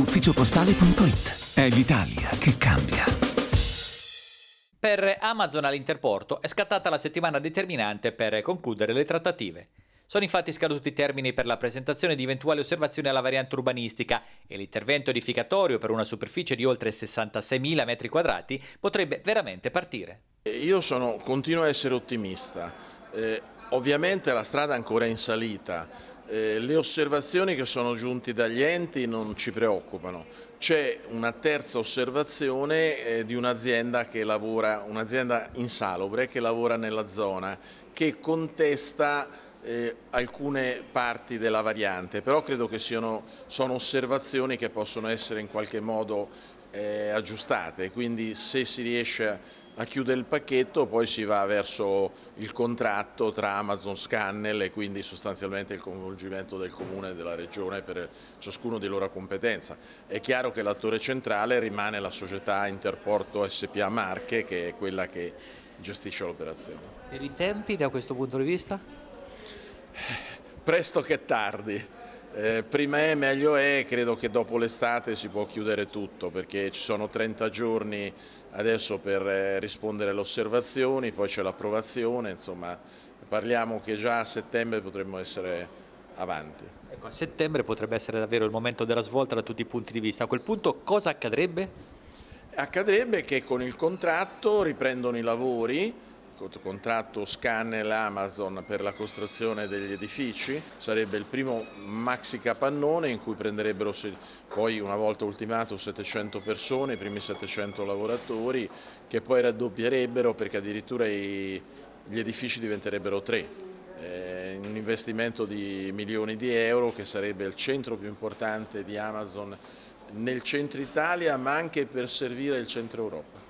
ufficiopostale.it. È l'Italia che cambia. Per Amazon all'interporto è scattata la settimana determinante per concludere le trattative. Sono infatti scaduti i termini per la presentazione di eventuali osservazioni alla variante urbanistica e l'intervento edificatorio per una superficie di oltre 66.000 m2 potrebbe veramente partire. Io sono, continuo a essere ottimista. Eh Ovviamente la strada è ancora in salita, eh, le osservazioni che sono giunte dagli enti non ci preoccupano, c'è una terza osservazione eh, di un'azienda un insalubre che lavora nella zona, che contesta eh, alcune parti della variante, però credo che siano, sono osservazioni che possono essere in qualche modo eh, aggiustate, quindi se si riesce a a eh, chiudere il pacchetto, poi si va verso il contratto tra Amazon Scannel e quindi sostanzialmente il coinvolgimento del Comune e della Regione per ciascuno di loro competenza. È chiaro che l'attore centrale rimane la società Interporto SPA Marche, che è quella che gestisce l'operazione. E i tempi da questo punto di vista? Presto che tardi. Eh, prima è meglio è, credo che dopo l'estate si può chiudere tutto perché ci sono 30 giorni adesso per eh, rispondere alle osservazioni, poi c'è l'approvazione, insomma parliamo che già a settembre potremmo essere avanti. Ecco, a settembre potrebbe essere davvero il momento della svolta da tutti i punti di vista. A quel punto cosa accadrebbe? Accadrebbe che con il contratto riprendono i lavori, contratto Scannel-Amazon per la costruzione degli edifici, sarebbe il primo maxi capannone in cui prenderebbero poi una volta ultimato 700 persone, i primi 700 lavoratori che poi raddoppierebbero perché addirittura i, gli edifici diventerebbero tre. Eh, un investimento di milioni di euro che sarebbe il centro più importante di Amazon nel centro Italia ma anche per servire il centro Europa.